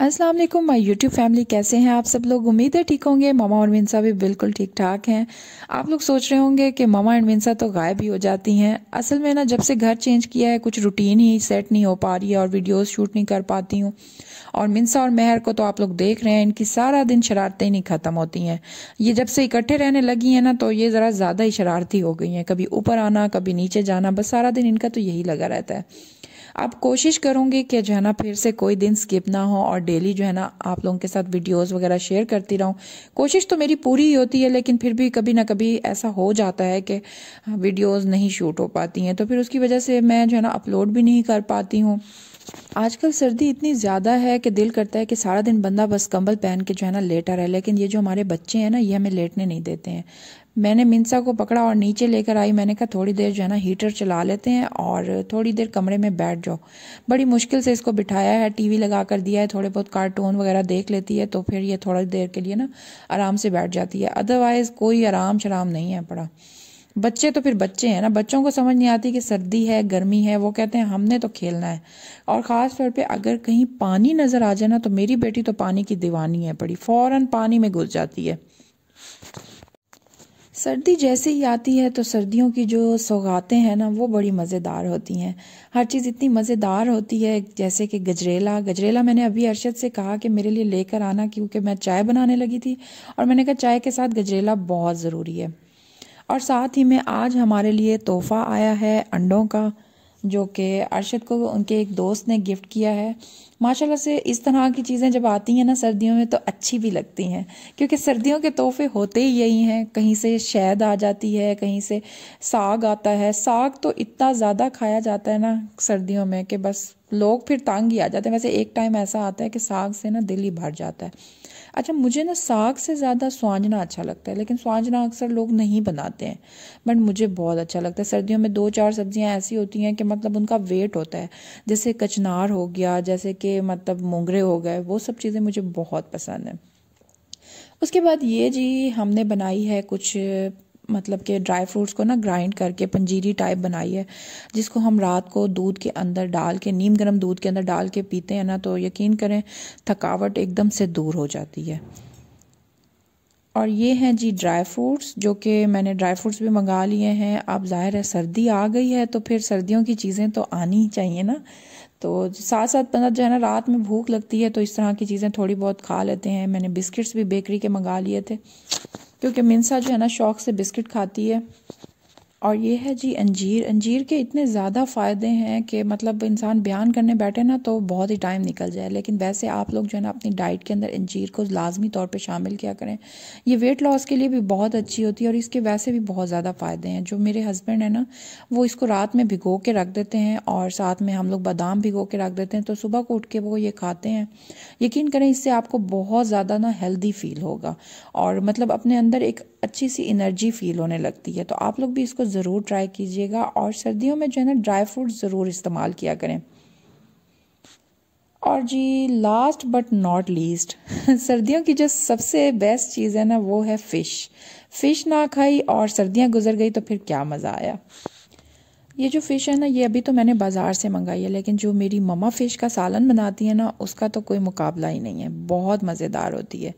अस्सलाम वालेकुम my YouTube family कैसे हैं आप सब लोग उम्मीद है ठीक होंगे मामा और मिनसा भी बिल्कुल ठीक ठाक हैं आप लोग सोच रहे होंगे कि मामा एंड मिनसा तो गायब ही हो जाती हैं असल में ना जब से घर चेंज किया है कुछ रूटीन ही सेट नहीं हो पा रही है और वीडियोस शूट नहीं कर पाती हूँ और मिनसा और मेहर को तो आप लोग देख रहे हैं इनकी सारा दिन शरारतें नहीं ख़त्म होती हैं ये जब से इकट्ठे रहने लगी हैं ना तो ये ज़रा ज़्यादा ही शरारती हो गई हैं कभी ऊपर आना कभी नीचे जाना बस सारा दिन इनका तो यही लगा रहता है आप कोशिश करूंगी कि जो है ना फिर से कोई दिन स्किप ना हो और डेली जो है ना आप लोगों के साथ वीडियोस वगैरह शेयर करती रहूं कोशिश तो मेरी पूरी ही होती है लेकिन फिर भी कभी ना कभी ऐसा हो जाता है कि वीडियोस हाँ, नहीं शूट हो पाती हैं तो फिर उसकी वजह से मैं जो है ना अपलोड भी नहीं कर पाती हूँ आजकल सर्दी इतनी ज़्यादा है कि दिल करता है कि सारा दिन बंदा बस कंबल पहन के जो है ना लेटा रहे लेकिन ये जो हमारे बच्चे हैं ना ये हमें लेटने नहीं देते हैं मैंने मिनसा को पकड़ा और नीचे लेकर आई मैंने कहा थोड़ी देर जो है ना हीटर चला लेते हैं और थोड़ी देर कमरे में बैठ जाओ बड़ी मुश्किल से इसको बिठाया है टीवी लगा कर दिया है थोड़े बहुत कार्टून वगैरह देख लेती है तो फिर ये थोड़ी देर के लिए ना आराम से बैठ जाती है अदरवाइज़ कोई आराम शराम नहीं है पड़ा बच्चे तो फिर बच्चे हैं ना बच्चों को समझ नहीं आती कि सर्दी है गर्मी है वो कहते हैं हमने तो खेलना है और ख़ास तौर पे अगर कहीं पानी नज़र आ जाए ना तो मेरी बेटी तो पानी की दीवानी है बड़ी फ़ौरन पानी में घुस जाती है सर्दी जैसे ही आती है तो सर्दियों की जो सौगातें हैं ना वो बड़ी मज़ेदार होती हैं हर चीज़ इतनी मज़ेदार होती है जैसे कि गजरेला गजरेला मैंने अभी अरशद से कहा कि मेरे लिए लेकर आना क्योंकि मैं चाय बनाने लगी थी और मैंने कहा चाय के साथ गजरेला बहुत ज़रूरी है और साथ ही में आज हमारे लिए तोहफ़ा आया है अंडों का जो कि अरशद को उनके एक दोस्त ने गिफ्ट किया है माशाल्लाह से इस तरह की चीज़ें जब आती हैं ना सर्दियों में तो अच्छी भी लगती हैं क्योंकि सर्दियों के तोहफे होते ही यही हैं कहीं से शहद आ जाती है कहीं से साग आता है साग तो इतना ज़्यादा खाया जाता है ना सर्दियों में कि बस लोग फिर तंग ही आ जाते हैं वैसे एक टाइम ऐसा आता है कि साग से ना दिल ही भर जाता है अच्छा मुझे ना साग से ज़्यादा सुहाजना अच्छा लगता है लेकिन सुहाजना अक्सर लोग नहीं बनाते हैं बट मुझे बहुत अच्छा लगता है सर्दियों में दो चार सब्जियां ऐसी होती हैं कि मतलब उनका वेट होता है जैसे कचनार हो गया जैसे कि मतलब मोंगरे हो गए वो सब चीज़ें मुझे बहुत पसंद हैं उसके बाद ये जी हमने बनाई है कुछ मतलब के ड्राई फ्रूट्स को ना ग्राइंड करके पंजीरी टाइप बनाई है जिसको हम रात को दूध के अंदर डाल के नीम गर्म दूध के अंदर डाल के पीते हैं ना तो यकीन करें थकावट एकदम से दूर हो जाती है और ये हैं जी ड्राई फ्रूट्स जो कि मैंने ड्राई फ्रूट्स भी मंगा लिए हैं अब जाहिर है सर्दी आ गई है तो फिर सर्दियों की चीज़ें तो आनी ही चाहिए ना तो साथ साथ बंदा जो है ना रात में भूख लगती है तो इस तरह की चीज़ें थोड़ी बहुत खा लेते हैं मैंने बिस्किट्स भी बेकरी के मंगा लिए थे क्योंकि मिनसा जो है ना शौक से बिस्किट खाती है और ये है जी अंजीर अंजीर के इतने ज़्यादा फ़ायदे हैं कि मतलब इंसान बयान करने बैठे ना तो बहुत ही टाइम निकल जाए लेकिन वैसे आप लोग जो है ना अपनी डाइट के अंदर अंजीर को लाजमी तौर पे शामिल किया करें ये वेट लॉस के लिए भी बहुत अच्छी होती है और इसके वैसे भी बहुत ज़्यादा फ़ायदे हैं जो मेरे हस्बैंड हैं ना वो इसको रात में भिगो के रख देते हैं और साथ में हम लोग बादाम भिगो के रख देते हैं तो सुबह को उठ के वो ये खाते हैं यकीन करें इससे आपको बहुत ज़्यादा ना हेल्दी फील होगा और मतलब अपने अंदर एक अच्छी सी एनर्जी फील होने लगती है तो आप लोग भी इसको ज़रूर ट्राई कीजिएगा और सर्दियों में जो है ना ड्राई फ्रूट ज़रूर इस्तेमाल किया करें और जी लास्ट बट नॉट लीस्ट सर्दियों की जो सबसे बेस्ट चीज़ है ना वो है फ़िश फ़िश ना खाई और सर्दियाँ गुजर गई तो फिर क्या मज़ा आया ये जो फ़िश है ना ये अभी तो मैंने बाज़ार से मंगाई है लेकिन जो मेरी ममा फ़िश का सालन बनाती है ना उसका तो कोई मुकाबला ही नहीं है बहुत मज़ेदार होती है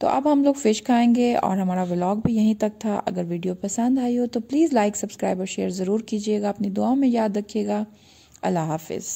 तो अब हम लोग फ़िश खाएंगे और हमारा व्लॉग भी यहीं तक था अगर वीडियो पसंद आई हो तो प्लीज़ लाइक सब्सक्राइब और शेयर ज़रूर कीजिएगा अपनी दुआओं में याद रखिएगा अल्लाह हाफिज़